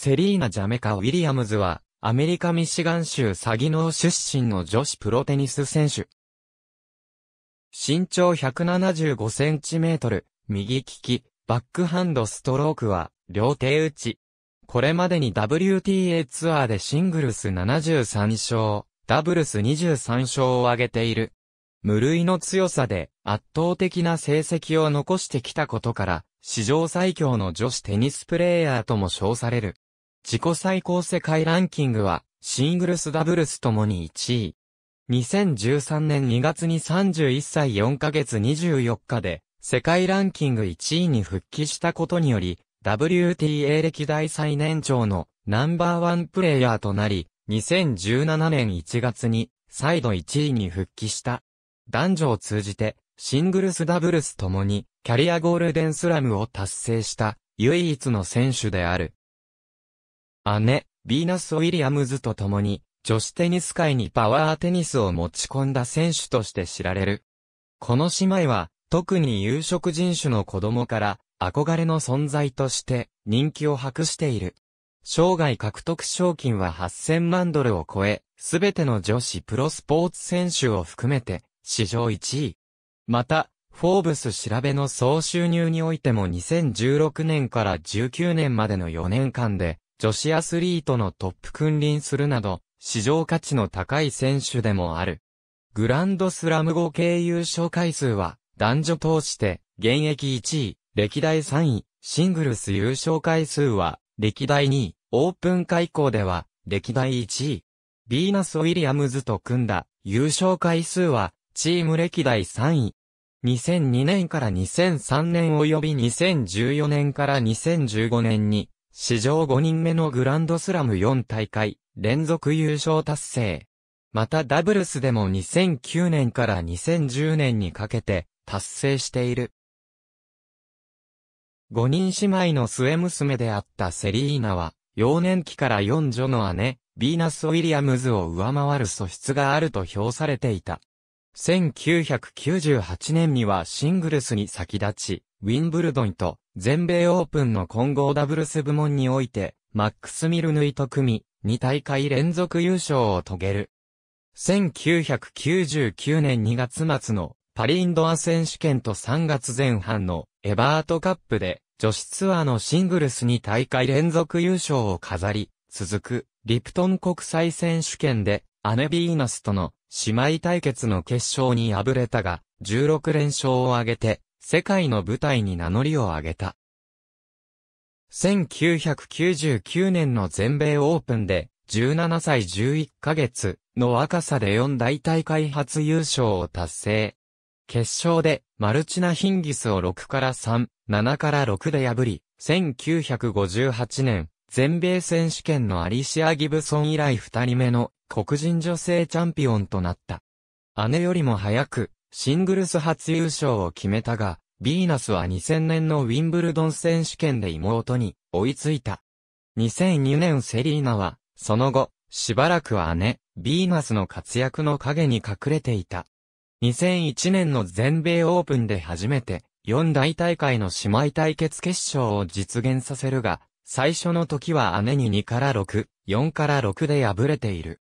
セリーナ・ジャメカ・ウィリアムズは、アメリカ・ミシガン州サギノー出身の女子プロテニス選手。身長175センチメートル、右利き、バックハンドストロークは、両手打ち。これまでに WTA ツアーでシングルス73勝、ダブルス23勝を挙げている。無類の強さで圧倒的な成績を残してきたことから、史上最強の女子テニスプレーヤーとも称される。自己最高世界ランキングは、シングルスダブルスともに1位。2013年2月に31歳4ヶ月24日で、世界ランキング1位に復帰したことにより、WTA 歴代最年長のナンバーワンプレイヤーとなり、2017年1月に再度1位に復帰した。男女を通じて、シングルスダブルスともに、キャリアゴールデンスラムを達成した、唯一の選手である。姉、ヴィーナス・ウィリアムズと共に、女子テニス界にパワーテニスを持ち込んだ選手として知られる。この姉妹は、特に有色人種の子供から、憧れの存在として、人気を博している。生涯獲得賞金は8000万ドルを超え、すべての女子プロスポーツ選手を含めて、史上1位。また、フォーブス調べの総収入においても2016年から19年までの4年間で、女子アスリートのトップ君臨するなど、市場価値の高い選手でもある。グランドスラム合計優勝回数は、男女通して、現役1位、歴代3位、シングルス優勝回数は、歴代2位、オープン開口では、歴代1位。ビーナス・ウィリアムズと組んだ、優勝回数は、チーム歴代3位。2002年から2003年及び2014年から2015年に、史上5人目のグランドスラム4大会連続優勝達成。またダブルスでも2009年から2010年にかけて達成している。5人姉妹の末娘であったセリーナは、幼年期から四女の姉、ヴィーナス・ウィリアムズを上回る素質があると評されていた。1998年にはシングルスに先立ち、ウィンブルドンと全米オープンの混合ダブルス部門において、マックス・ミルヌイと組2大会連続優勝を遂げる。1999年2月末のパリインドア選手権と3月前半のエバートカップで女子ツアーのシングルスに大会連続優勝を飾り、続くリプトン国際選手権でアネビーナスとの姉妹対決の決勝に敗れたが、16連勝を挙げて世界の舞台に名乗りを上げた。1999年の全米オープンで、17歳11ヶ月の若さで4大大会初優勝を達成。決勝でマルチナヒンギスを6から3、7から6で破り、1958年、全米選手権のアリシア・ギブソン以来2人目の黒人女性チャンピオンとなった。姉よりも早くシングルス初優勝を決めたが、ビーナスは2000年のウィンブルドン選手権で妹に追いついた。2002年セリーナは、その後、しばらくは姉、ビーナスの活躍の陰に隠れていた。2001年の全米オープンで初めて、四大大会の姉妹対決決勝を実現させるが、最初の時は姉に2から6、4から6で敗れている。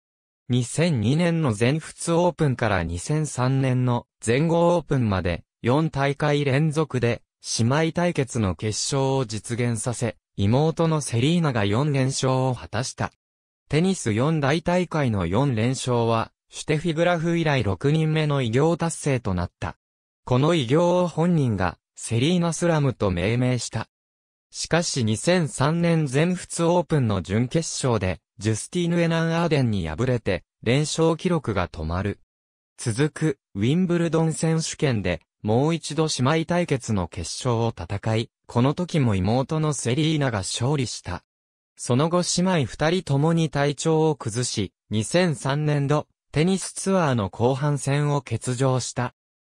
2002年の全仏オープンから2003年の全豪オープンまで4大会連続で姉妹対決の決勝を実現させ、妹のセリーナが4連勝を果たした。テニス4大大会の4連勝は、シュテフィグラフ以来6人目の偉業達成となった。この偉業を本人が、セリーナスラムと命名した。しかし2003年全仏オープンの準決勝で、ジュスティーヌ・エナン・アーデンに敗れて、連勝記録が止まる。続く、ウィンブルドン選手権で、もう一度姉妹対決の決勝を戦い、この時も妹のセリーナが勝利した。その後姉妹二人ともに体調を崩し、2003年度、テニスツアーの後半戦を欠場した。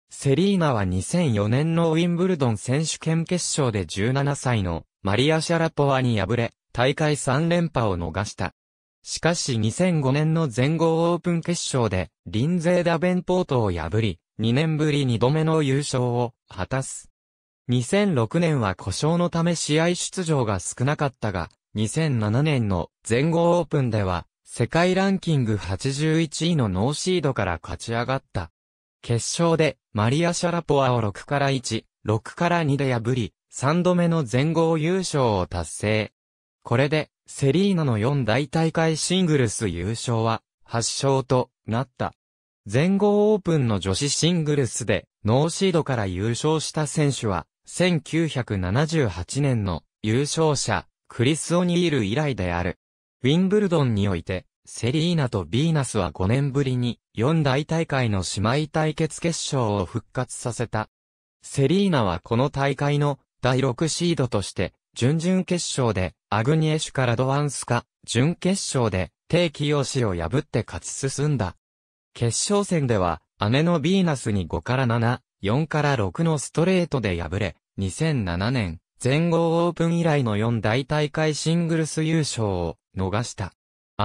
セリーナは2004年のウィンブルドン選手権決勝で17歳のマリア・シャラポワに敗れ、大会3連覇を逃した。しかし2005年の全豪オープン決勝で、リンゼー・ダベンポートを破り、2年ぶり2度目の優勝を果たす。2006年は故障のため試合出場が少なかったが、2007年の全豪オープンでは、世界ランキング81位のノーシードから勝ち上がった。決勝で、マリア・シャラポアを6から1、6から2で破り、3度目の全豪優勝を達成。これで、セリーナの4大大会シングルス優勝は、8勝となった。全豪オープンの女子シングルスで、ノーシードから優勝した選手は、1978年の優勝者、クリス・オニール以来である。ウィンブルドンにおいて、セリーナとビーナスは5年ぶりに、4大大会の姉妹対決決勝を復活させた。セリーナはこの大会の第6シードとして、準々決勝でアグニエシュからドアンスカ、準決勝で定期用紙を破って勝ち進んだ。決勝戦では、姉のビーナスに5から7、4から6のストレートで敗れ、2007年、全豪オープン以来の4大大会シングルス優勝を逃した。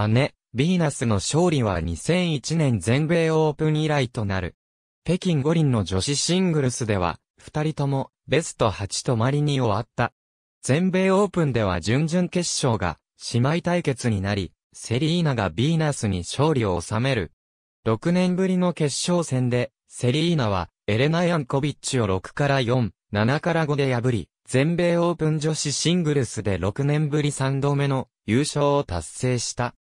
姉、ビーナスの勝利は2001年全米オープン以来となる。北京五輪の女子シングルスでは、二人ともベスト8とマリに終わった。全米オープンでは準々決勝が姉妹対決になり、セリーナがビーナスに勝利を収める。6年ぶりの決勝戦で、セリーナはエレナ・ヤンコビッチを6から4、7から5で破り、全米オープン女子シングルスで6年ぶり3度目の優勝を達成した。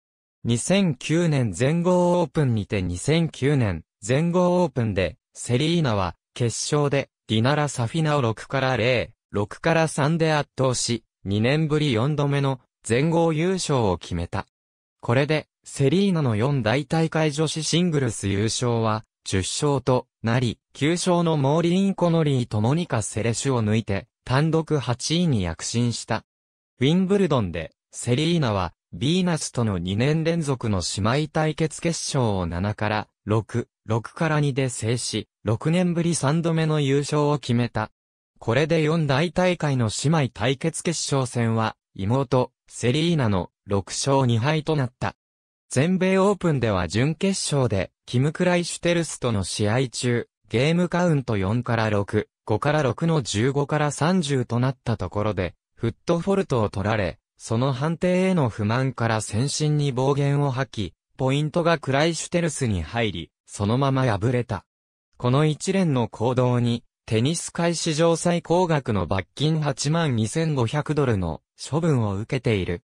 2009年全豪オープンにて2009年全豪オープンでセリーナは決勝でディナラ・サフィナを6から0、6から3で圧倒し、2年ぶり4度目の全豪優勝を決めた。これで、セリーナの4大大会女子シングルス優勝は、10勝となり、9勝のモーリーン・コノリーとモニカ・セレシュを抜いて、単独8位に躍進した。ウィンブルドンで、セリーナは、ビーナスとの2年連続の姉妹対決決勝を7から6、6から2で制し、6年ぶり3度目の優勝を決めた。これで四大大会の姉妹対決決勝戦は、妹、セリーナの6勝2敗となった。全米オープンでは準決勝で、キム・クライシュテルスとの試合中、ゲームカウント4から6、5から6の15から30となったところで、フットフォルトを取られ、その判定への不満から先進に暴言を吐き、ポイントがクライシュテルスに入り、そのまま敗れた。この一連の行動に、テニス界史上最高額の罰金8万2500ドルの処分を受けている。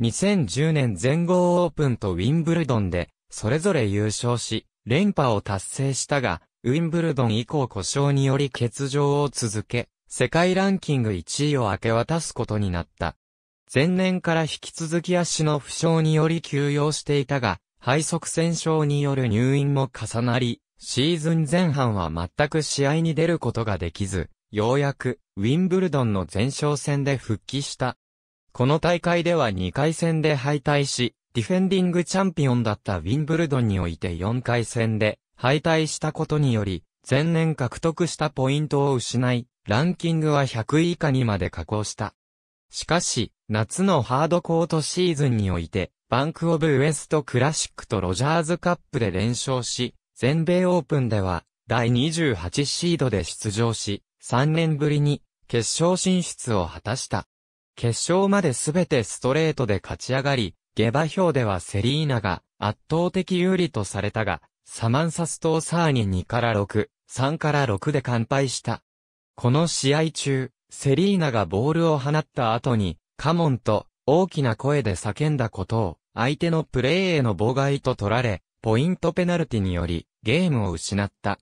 2010年全豪オープンとウィンブルドンで、それぞれ優勝し、連覇を達成したが、ウィンブルドン以降故障により欠場を続け、世界ランキング1位を明け渡すことになった。前年から引き続き足の負傷により休養していたが、肺塞栓症による入院も重なり、シーズン前半は全く試合に出ることができず、ようやく、ウィンブルドンの前哨戦で復帰した。この大会では2回戦で敗退し、ディフェンディングチャンピオンだったウィンブルドンにおいて4回戦で敗退したことにより、前年獲得したポイントを失い、ランキングは100位以下にまで下降した。しかし、夏のハードコートシーズンにおいて、バンクオブウエストクラシックとロジャーズカップで連勝し、全米オープンでは、第28シードで出場し、3年ぶりに決勝進出を果たした。決勝まで全てストレートで勝ち上がり、下馬評ではセリーナが圧倒的有利とされたが、サマンサストーサーに2から6、3から6で完敗した。この試合中、セリーナがボールを放った後に、カモンと大きな声で叫んだことを、相手のプレーへの妨害と取られ、ポイントペナルティにより、ゲームを失った。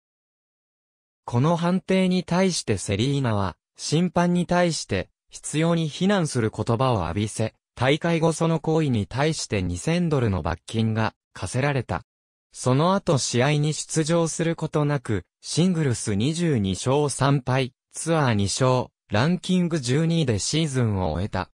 この判定に対してセリーナは、審判に対して、必要に非難する言葉を浴びせ、大会後その行為に対して2000ドルの罰金が課せられた。その後試合に出場することなく、シングルス22勝3敗、ツアー2勝、ランキング12位でシーズンを終えた。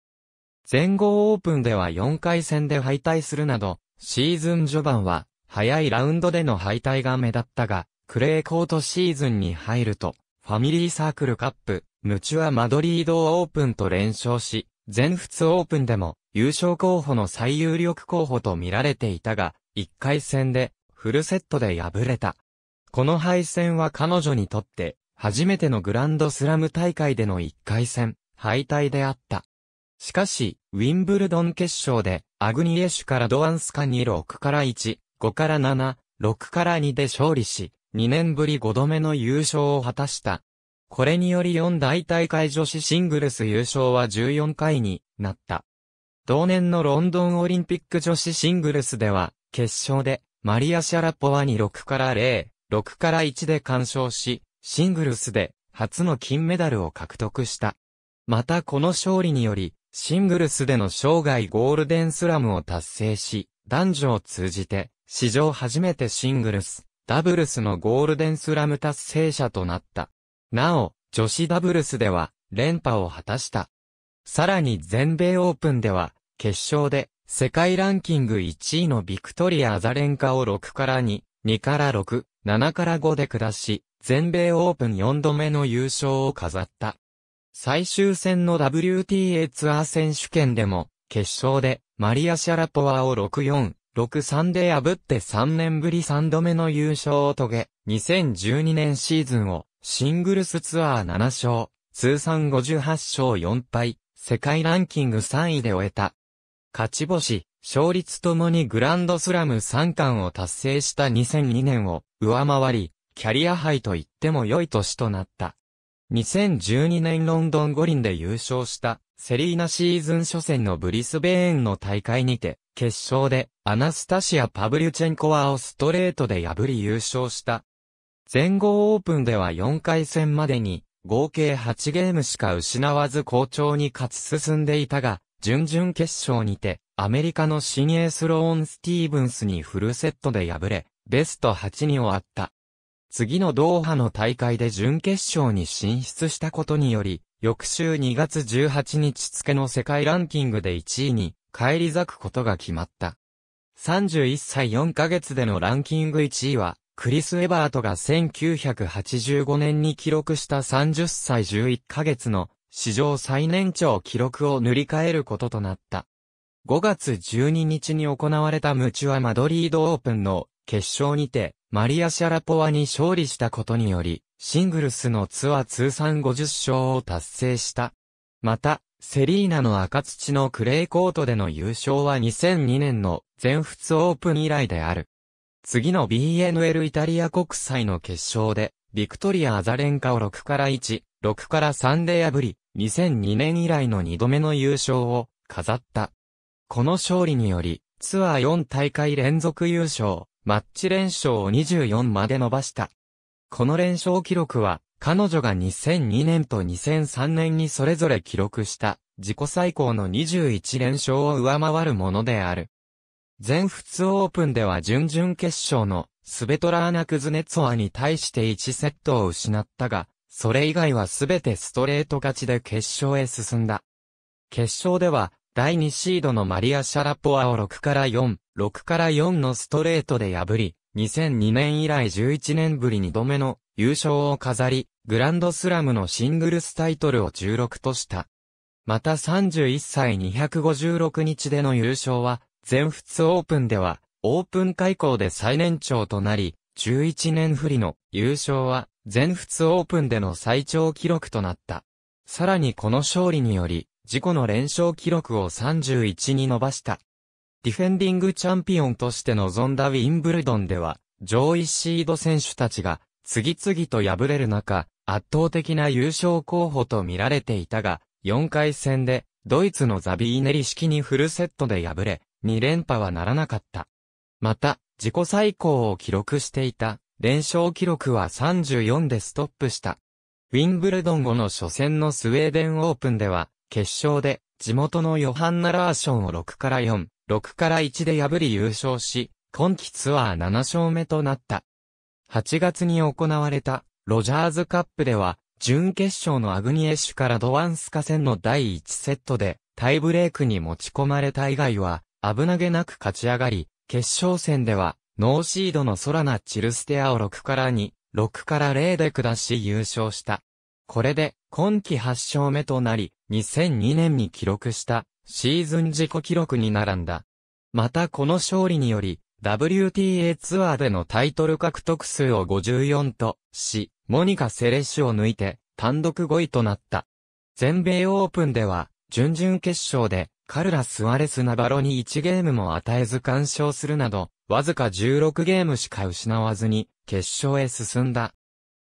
全豪オープンでは4回戦で敗退するなど、シーズン序盤は早いラウンドでの敗退が目立ったが、クレーコートシーズンに入ると、ファミリーサークルカップ、ムチュア・マドリードオープンと連勝し、全仏オープンでも優勝候補の最有力候補と見られていたが、1回戦でフルセットで敗れた。この敗戦は彼女にとって初めてのグランドスラム大会での1回戦敗退であった。しかし、ウィンブルドン決勝でアグニエシュからドアンスカに6から1、5から7、6から2で勝利し、2年ぶり5度目の優勝を果たした。これにより4大大会女子シングルス優勝は14回になった。同年のロンドンオリンピック女子シングルスでは、決勝で、マリア・シャラポワに6から0、6から1で完勝し、シングルスで、初の金メダルを獲得した。またこの勝利により、シングルスでの生涯ゴールデンスラムを達成し、男女を通じて、史上初めてシングルス、ダブルスのゴールデンスラム達成者となった。なお、女子ダブルスでは連覇を果たした。さらに全米オープンでは、決勝で世界ランキング1位のビクトリア・アザレンカを6から2、2から6、7から5で下し、全米オープン4度目の優勝を飾った。最終戦の WTA ツアー選手権でも、決勝でマリア・シャラポワを6-4、6-3で破って3年ぶり3度目の優勝を遂げ、2012年シーズンをシングルスツアー7勝、通算58勝4敗、世界ランキング3位で終えた。勝ち星、勝率ともにグランドスラム3冠を達成した2002年を上回り、キャリア杯と言っても良い年となった。2012年ロンドン五輪で優勝したセリーナシーズン初戦のブリスベーンの大会にて、決勝でアナスタシア・パブリュチェンコワをストレートで破り優勝した。全豪オープンでは4回戦までに、合計8ゲームしか失わず好調に勝ち進んでいたが、準々決勝にて、アメリカの新エースローン・スティーブンスにフルセットで敗れ、ベスト8に終わった。次のドーハの大会で準決勝に進出したことにより、翌週2月18日付の世界ランキングで1位に返り咲くことが決まった。31歳4ヶ月でのランキング1位は、クリス・エバートが1985年に記録した30歳11ヶ月の史上最年長記録を塗り替えることとなった。5月12日に行われたムチュア・マドリードオープンの決勝にて、マリア・シャラポワに勝利したことにより、シングルスのツアー通算50勝を達成した。また、セリーナの赤土のクレーコートでの優勝は2002年の全仏オープン以来である。次の BNL イタリア国際の決勝で、ビクトリア・アザレンカを6から1、6から3で破り、2002年以来の2度目の優勝を飾った。この勝利により、ツアー4大会連続優勝、マッチ連勝を24まで伸ばした。この連勝記録は、彼女が2002年と2003年にそれぞれ記録した、自己最高の21連勝を上回るものである。全仏オープンでは準々決勝のスベトラーナ・クズネツォワに対して1セットを失ったが、それ以外はすべてストレート勝ちで決勝へ進んだ。決勝では、第2シードのマリア・シャラポワを6から4、6から4のストレートで破り、2002年以来11年ぶり2度目の優勝を飾り、グランドスラムのシングルスタイトルを16とした。また31歳256日での優勝は、全仏オープンでは、オープン開校で最年長となり、11年振りの優勝は、全仏オープンでの最長記録となった。さらにこの勝利により、自己の連勝記録を31に伸ばした。ディフェンディングチャンピオンとして臨んだウィンブルドンでは、上位シード選手たちが、次々と敗れる中、圧倒的な優勝候補と見られていたが、4回戦で、ドイツのザビーネリ式にフルセットで敗れ、2連覇はならなかった。また、自己最高を記録していた、連勝記録は34でストップした。ウィンブルドン後の初戦のスウェーデンオープンでは、決勝で、地元のヨハンナ・ラーションを6から4、6から1で破り優勝し、今季ツアー7勝目となった。8月に行われたロジャーズカップでは、準決勝のアグニエッシュからドワンスカ戦の第1セットでタイブレークに持ち込まれた以外は危なげなく勝ち上がり、決勝戦ではノーシードのソラナ・チルステアを6から2、6から0で下し優勝した。これで今季8勝目となり、2002年に記録したシーズン自己記録に並んだ。またこの勝利により、WTA ツアーでのタイトル獲得数を54とし、モニカ・セレッシュを抜いて単独5位となった。全米オープンでは、準々決勝でカルラ・スワレス・ナバロに1ゲームも与えず干渉するなど、わずか16ゲームしか失わずに決勝へ進んだ。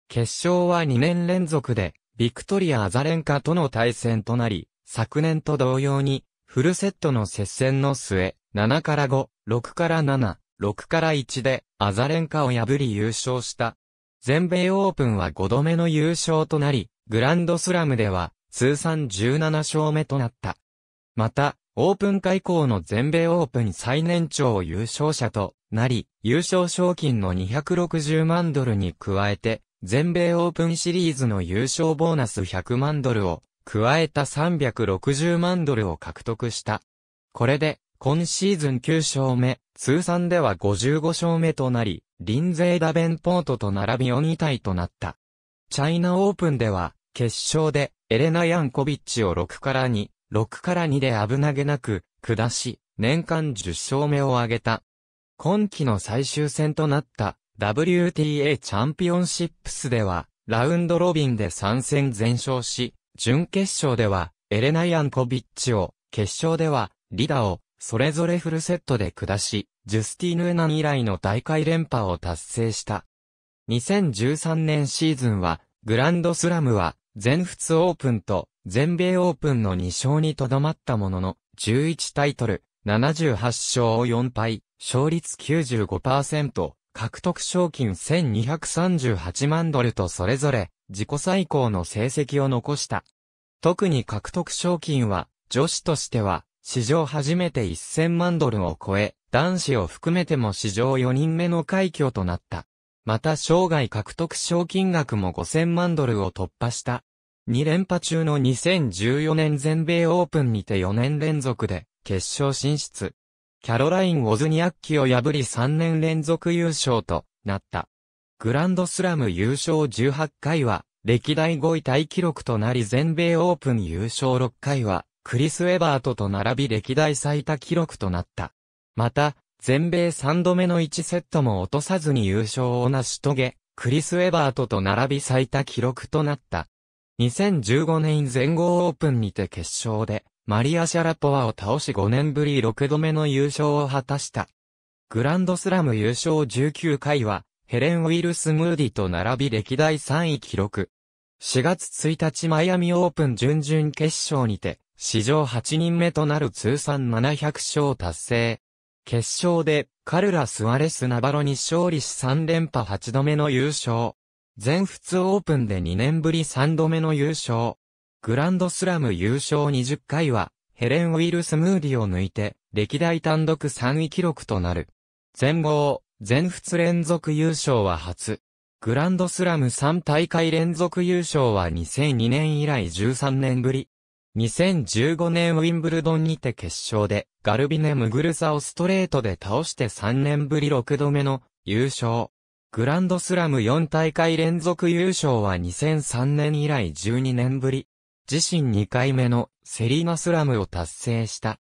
決勝は2年連続で、ビクトリア・アザレンカとの対戦となり、昨年と同様にフルセットの接戦の末、7から5、6から7、6から1で、アザレンカを破り優勝した。全米オープンは5度目の優勝となり、グランドスラムでは、通算17勝目となった。また、オープン会降の全米オープン最年長優勝者となり、優勝賞金の260万ドルに加えて、全米オープンシリーズの優勝ボーナス100万ドルを加えた360万ドルを獲得した。これで、今シーズン9勝目、通算では55勝目となり、リンゼイ・ダベンポートと並び4位体となった。チャイナオープンでは、決勝で、エレナ・ヤンコビッチを6から2、6から2で危なげなく、下し、年間10勝目を挙げた。今季の最終戦となった WTA チャンピオンシップスでは、ラウンドロビンで3戦全勝し、準決勝では、エレナ・ヤンコビッチを、決勝では、リダを、それぞれフルセットで下し、ジュスティーヌ・エナン以来の大会連覇を達成した。2013年シーズンは、グランドスラムは、全仏オープンと全米オープンの2勝にとどまったものの、11タイトル、78勝4敗、勝率95%、獲得賞金1238万ドルとそれぞれ自己最高の成績を残した。特に獲得賞金は女子としては史上初めて1000万ドルを超え、男子を含めても史上4人目の快挙となった。また生涯獲得賞金額も5000万ドルを突破した。2連覇中の2014年全米オープンにて4年連続で決勝進出。キャロライン・オズニアッキを破り3年連続優勝となった。グランドスラム優勝18回は、歴代5位タイ記録となり全米オープン優勝6回は、クリス・エバートと並び歴代最多記録となった。また、全米3度目の1セットも落とさずに優勝を成し遂げ、クリス・エバートと並び最多記録となった。2015年全豪オープンにて決勝で、マリア・シャラポワを倒し5年ぶり6度目の優勝を果たした。グランドスラム優勝19回は、ヘレン・ウィルス・ムーディと並び歴代3位記録。4月1日マイアミオープン準々決勝にて、史上8人目となる通算700勝達成。決勝で、カルラ・スワレス・ナバロに勝利し3連覇8度目の優勝。全仏オープンで2年ぶり3度目の優勝。グランドスラム優勝20回は、ヘレン・ウィル・スムーディを抜いて、歴代単独3位記録となる。全豪、全仏連続優勝は初。グランドスラム3大会連続優勝は2002年以来13年ぶり。2015年ウィンブルドンにて決勝で、ガルビネ・ムグルサをストレートで倒して3年ぶり6度目の優勝。グランドスラム4大会連続優勝は2003年以来12年ぶり。自身2回目のセリーナスラムを達成した。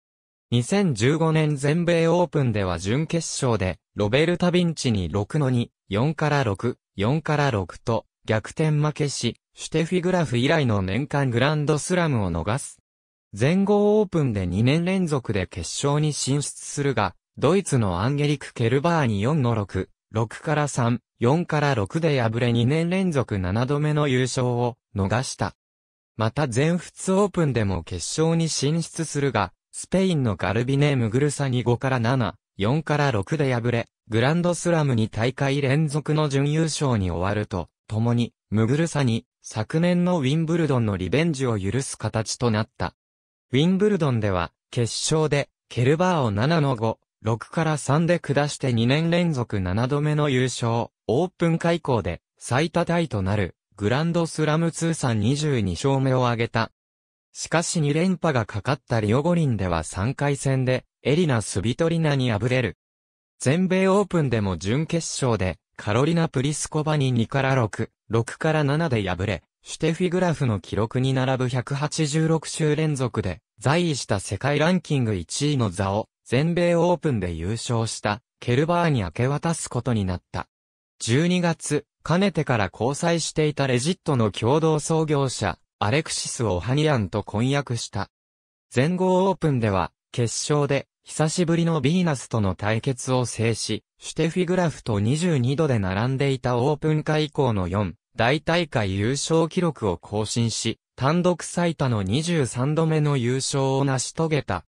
2015年全米オープンでは準決勝で、ロベルタ・ビンチに6の2、4から6、4から6と、逆転負けし、シュテフィグラフ以来の年間グランドスラムを逃す。全豪オープンで2年連続で決勝に進出するが、ドイツのアンゲリク・ケルバーに4の6、6から3、4から6で敗れ2年連続7度目の優勝を逃した。また全仏オープンでも決勝に進出するが、スペインのガルビネームグルサに5から7、4から6で敗れ、グランドスラムに大会連続の準優勝に終わると、共に、ムグルサに、昨年のウィンブルドンのリベンジを許す形となった。ウィンブルドンでは、決勝で、ケルバーを7の5、6から3で下して2年連続7度目の優勝、オープン開口で、最多タイとなる、グランドスラム通算22勝目を挙げた。しかし2連覇がかかったリオ五輪では3回戦で、エリナ・スビトリナに敗れる。全米オープンでも準決勝で、カロリナ・プリスコバに2から6、6から7で敗れ、シュテフィグラフの記録に並ぶ186週連続で、在位した世界ランキング1位の座を、全米オープンで優勝した、ケルバーに明け渡すことになった。12月、かねてから交際していたレジットの共同創業者、アレクシス・オハニアンと婚約した。全豪オープンでは、決勝で、久しぶりのヴィーナスとの対決を制し、シュテフィグラフと22度で並んでいたオープン会以降の4、大大会優勝記録を更新し、単独最多の23度目の優勝を成し遂げた。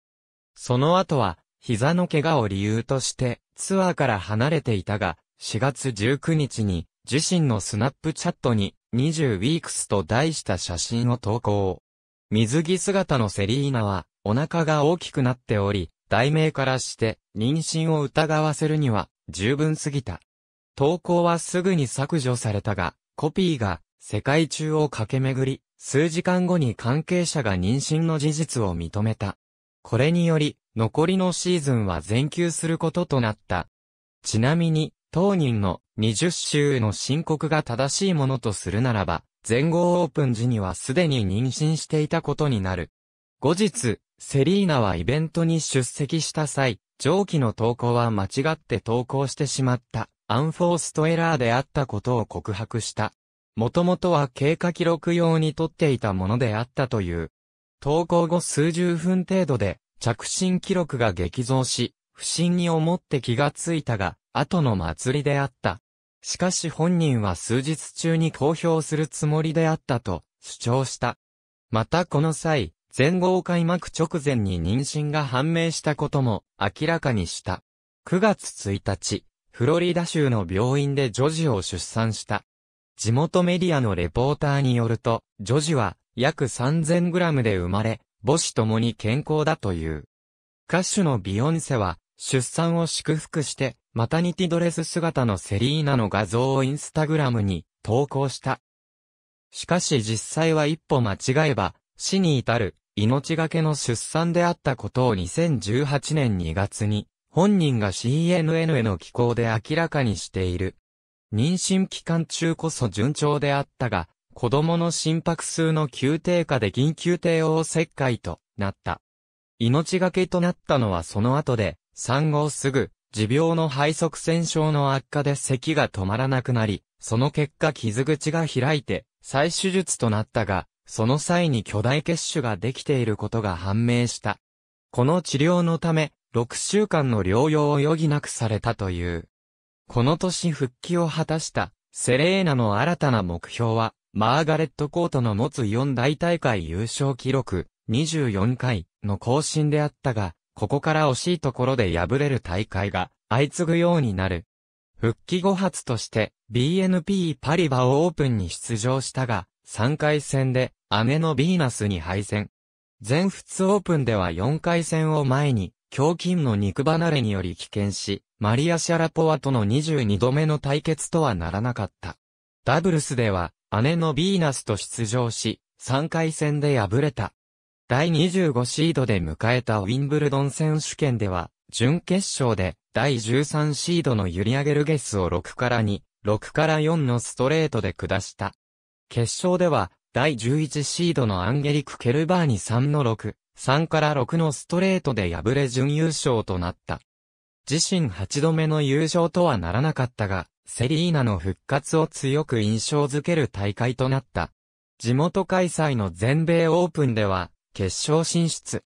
その後は、膝の怪我を理由として、ツアーから離れていたが、4月19日に、自身のスナップチャットに20 weeks と題した写真を投稿。水着姿のセリーナはお腹が大きくなっており、題名からして妊娠を疑わせるには十分すぎた。投稿はすぐに削除されたが、コピーが世界中を駆け巡り、数時間後に関係者が妊娠の事実を認めた。これにより、残りのシーズンは全休することとなった。ちなみに、当人の20週の申告が正しいものとするならば、全豪オープン時にはすでに妊娠していたことになる。後日、セリーナはイベントに出席した際、上記の投稿は間違って投稿してしまった、アンフォーストエラーであったことを告白した。もともとは経過記録用に撮っていたものであったという。投稿後数十分程度で着信記録が激増し、不審に思って気がついたが、後の祭りであった。しかし本人は数日中に公表するつもりであったと主張した。またこの際、全豪開幕直前に妊娠が判明したことも明らかにした。9月1日、フロリダ州の病院で女児を出産した。地元メディアのレポーターによると、女児は約3 0 0 0ムで生まれ、母子ともに健康だという。歌手のビヨンセは出産を祝福してマタニティドレス姿のセリーナの画像をインスタグラムに投稿した。しかし実際は一歩間違えば、死に至る、命がけの出産であったことを2018年2月に、本人が CNN への寄稿で明らかにしている。妊娠期間中こそ順調であったが、子供の心拍数の急低下で緊急帝王切開となった。命がけとなったのはその後で、産後すぐ、持病の肺塞栓症の悪化で咳が止まらなくなり、その結果傷口が開いて、再手術となったが、その際に巨大血腫ができていることが判明した。この治療のため、6週間の療養を余儀なくされたという。この年復帰を果たした、セレーナの新たな目標は、マーガレット・コートの持つ4大大会優勝記録、24回の更新であったが、ここから惜しいところで敗れる大会が相次ぐようになる。復帰後発として BNP パリバをオープンに出場したが、3回戦で姉のヴィーナスに敗戦。全仏オープンでは4回戦を前に、胸筋の肉離れにより棄権し、マリア・シャラポワとの22度目の対決とはならなかった。ダブルスでは、姉のヴィーナスと出場し、3回戦で敗れた。第25シードで迎えたウィンブルドン選手権では、準決勝で第13シードのユリア・ゲルゲスを6から2、6から4のストレートで下した。決勝では、第11シードのアンゲリク・ケルバーニ3の6、3から6のストレートで敗れ準優勝となった。自身8度目の優勝とはならなかったが、セリーナの復活を強く印象づける大会となった。地元開催の全米オープンでは、決勝進出。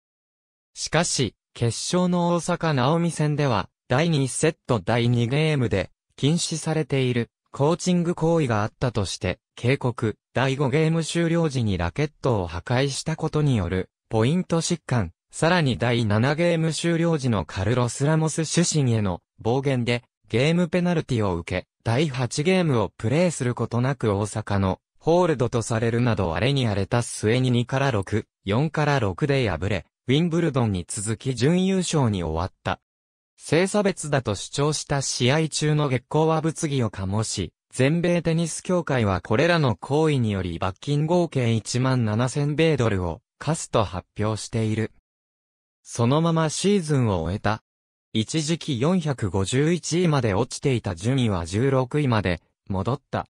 しかし、決勝の大阪直美戦では、第2セット第2ゲームで、禁止されている、コーチング行為があったとして、警告、第5ゲーム終了時にラケットを破壊したことによる、ポイント疾患、さらに第7ゲーム終了時のカルロス・ラモス主審への暴言で、ゲームペナルティを受け、第8ゲームをプレイすることなく大阪のホールドとされるなど荒れに荒れた末に2から6、4から6で敗れ、ウィンブルドンに続き準優勝に終わった。性差別だと主張した試合中の月光は物議を醸し、全米テニス協会はこれらの行為により罰金合計1万7000米ドルを課すと発表している。そのままシーズンを終えた。一時期451位まで落ちていた順位は16位まで戻った。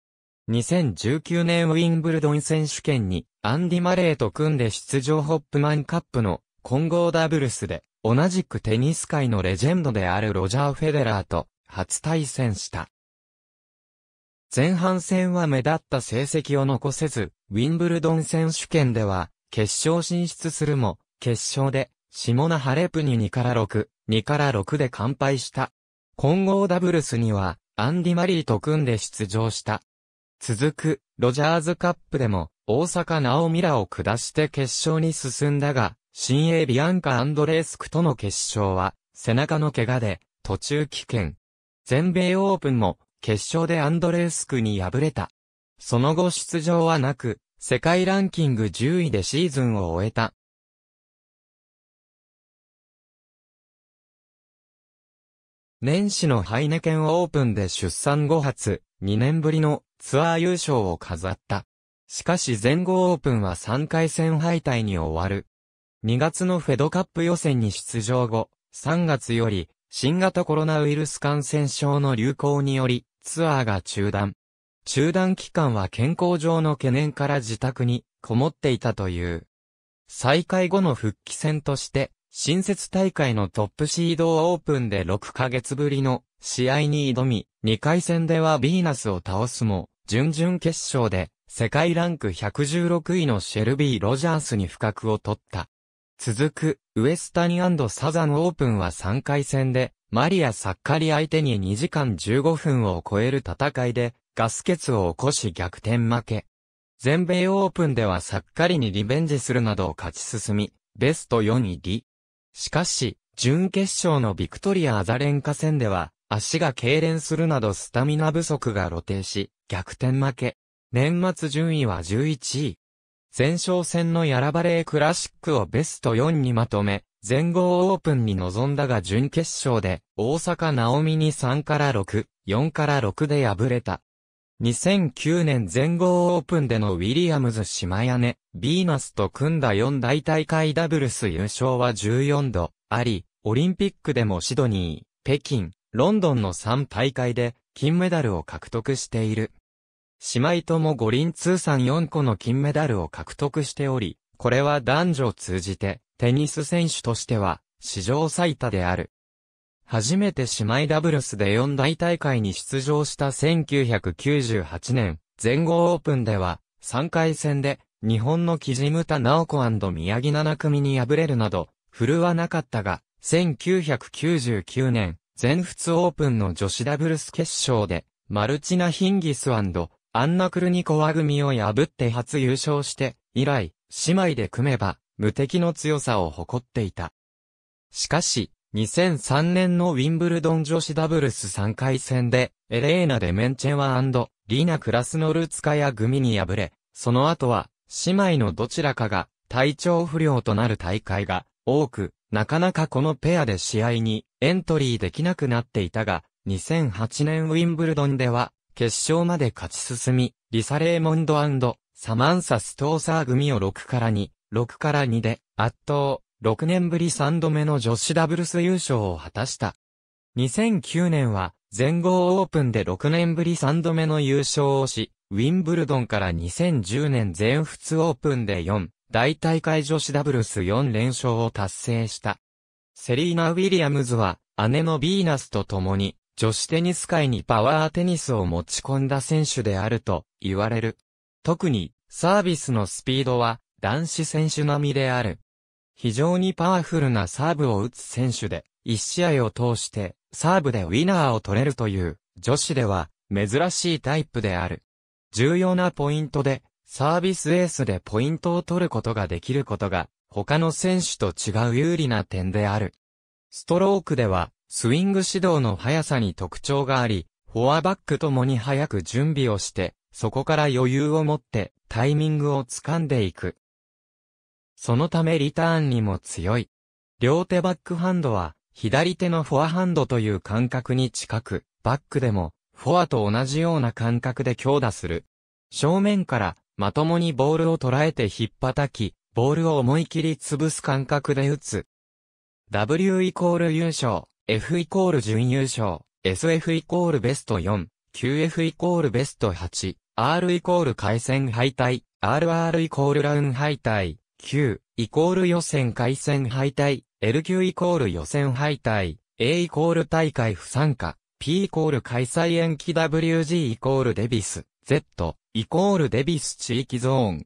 2019年ウィンブルドン選手権にアンディ・マレーと組んで出場ホップマンカップの混合ダブルスで同じくテニス界のレジェンドであるロジャー・フェデラーと初対戦した。前半戦は目立った成績を残せず、ウィンブルドン選手権では決勝進出するも、決勝でシモナ・ハレプに2から6、2から6で完敗した。混合ダブルスにはアンディ・マリーと組んで出場した。続く、ロジャーズカップでも、大阪なおミらを下して決勝に進んだが、新鋭ビアンカ・アンドレースクとの決勝は、背中の怪我で、途中棄権。全米オープンも、決勝でアンドレースクに敗れた。その後出場はなく、世界ランキング10位でシーズンを終えた。年始のハイネケンオープンで出産後初、2年ぶりのツアー優勝を飾った。しかし全豪オープンは3回戦敗退に終わる。2月のフェドカップ予選に出場後、3月より新型コロナウイルス感染症の流行によりツアーが中断。中断期間は健康上の懸念から自宅にこもっていたという。再開後の復帰戦として、新設大会のトップシードオープンで6ヶ月ぶりの試合に挑み、2回戦ではヴィーナスを倒すも、準々決勝で、世界ランク116位のシェルビー・ロジャースに不覚を取った。続く、ウエスタニサザンオープンは3回戦で、マリア・サッカリ相手に2時間15分を超える戦いで、ガス欠を起こし逆転負け。全米オープンではサッカリにリベンジするなどを勝ち進み、ベスト4入り。しかし、準決勝のビクトリア・アザレンカ戦では、足が痙攣するなどスタミナ不足が露呈し、逆転負け。年末順位は11位。前哨戦のヤラバレークラシックをベスト4にまとめ、全豪オープンに臨んだが準決勝で、大阪直美に3から6、4から6で敗れた。2009年全豪オープンでのウィリアムズ島屋根、ビーナスと組んだ4大大会ダブルス優勝は14度、あり、オリンピックでもシドニー、北京、ロンドンの3大会で金メダルを獲得している。姉妹とも五輪通算4個の金メダルを獲得しており、これは男女を通じてテニス選手としては史上最多である。初めて姉妹ダブルスで四大大会に出場した1998年、全豪オープンでは3回戦で日本の木地ムタ直子宮城七組に敗れるなど、振るわなかったが、1999年、全仏オープンの女子ダブルス決勝で、マルチナ・ヒンギスアンナ・クルニコワ組を破って初優勝して、以来、姉妹で組めば、無敵の強さを誇っていた。しかし、2003年のウィンブルドン女子ダブルス3回戦で、エレーナ・デメンチェワリーナ・クラスノルツカヤ組に敗れ、その後は、姉妹のどちらかが体調不良となる大会が多く、なかなかこのペアで試合にエントリーできなくなっていたが、2008年ウィンブルドンでは、決勝まで勝ち進み、リサ・レーモンドサマンサ・ストーサー組を6から2、6から2で圧倒、6年ぶり3度目の女子ダブルス優勝を果たした。2009年は、全豪オープンで6年ぶり3度目の優勝をし、ウィンブルドンから2010年全仏オープンで4、大大会女子ダブルス4連勝を達成した。セリーナ・ウィリアムズは、姉のビーナスと共に、女子テニス界にパワーテニスを持ち込んだ選手であると言われる。特に、サービスのスピードは、男子選手並みである。非常にパワフルなサーブを打つ選手で、一試合を通して、サーブでウィナーを取れるという、女子では、珍しいタイプである。重要なポイントで、サービスエースでポイントを取ることができることが、他の選手と違う有利な点である。ストロークでは、スイング指導の速さに特徴があり、フォアバックともに早く準備をして、そこから余裕を持ってタイミングを掴んでいく。そのためリターンにも強い。両手バックハンドは、左手のフォアハンドという感覚に近く、バックでも、フォアと同じような感覚で強打する。正面から、まともにボールを捉えて引っ叩き、ボールを思い切り潰す感覚で打つ。W イコール優勝、F イコール準優勝、SF イコールベスト4、QF イコールベスト8、R イコール回戦敗退、RR イコールラウン敗退、Q イコール予選回戦敗退、LQ イコール予選敗退、A イコール大会不参加、P イコール開催延期 WG イコールデビス、Z イコールデビス地域ゾーン、